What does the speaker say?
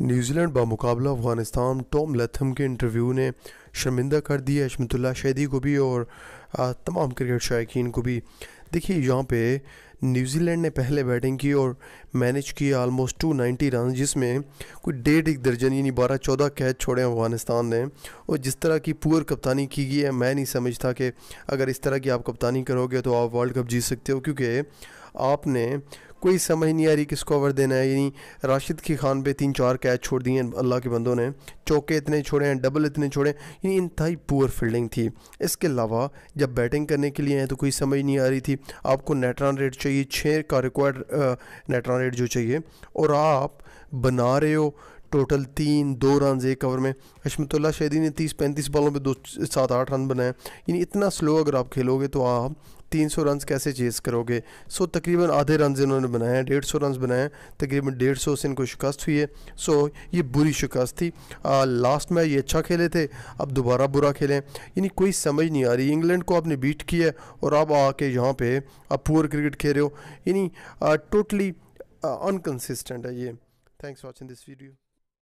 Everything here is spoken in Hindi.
न्यूजीलैंड बामुकाबला अफगानिस्तान टॉम लथम के इंटरव्यू ने शर्मिंदा कर दिया अशमतुल्ला शहदी को भी और तमाम क्रिकेट शायकीन को भी देखिए यहाँ पे न्यूजीलैंड ने पहले बैटिंग की और मैनेज किया आलमोस्ट टू नाइन्टी रन जिसमें कोई डेढ़ एक दर्जन यानी बारह चौदह कैच छोड़े अफगानिस्तान ने और जिस तरह की पुअर कप्तानी की गई है मैं नहीं समझता कि अगर इस तरह की आप कप्तानी करोगे तो आप वर्ल्ड कप जीत सकते हो क्योंकि आपने कोई समझ नहीं आ रही किसको ओवर देना है यानी राशिद की खान पे तीन चार कैच छोड़ दिए अल्लाह के बंदों ने चौके इतने छोड़े हैं डबल इतने छोड़े यानी इंतई पुअर फील्डिंग थी इसके अलावा जब बैटिंग करने के लिए हैं तो कोई समझ नहीं आ रही थी आपको नेटरान रेट चाहिए छः का रिक्वायर्ड नेटरान रेट जो चाहिए और आप बना रहे हो टोटल तीन दो रन एक ओवर में अशमतुल्ला शहदी ने तीस पैंतीस बॉलों पर दो सात आठ रन बनाए यानी इतना स्लो अगर आप खेलोगे तो आप तीन सौ रन कैसे चेस करोगे सो तकरीबन आधे रन इन्होंने बनाए हैं डेढ़ सौ रन बनाए तकरीबन डेढ़ सौ से इनको शिकस्त हुई है सो ये बुरी शिकस्त थी आ, लास्ट में ये अच्छा खेले थे अब दोबारा बुरा खेलें यानी कोई समझ नहीं आ रही इंग्लैंड को आपने बीट किया है और आप आके यहाँ पे आप पुअर क्रिकेट खेल रहे हो यानी टोटली अनकन्सिस्टेंट है ये थैंक्स वॉचिंग दिस वीडियो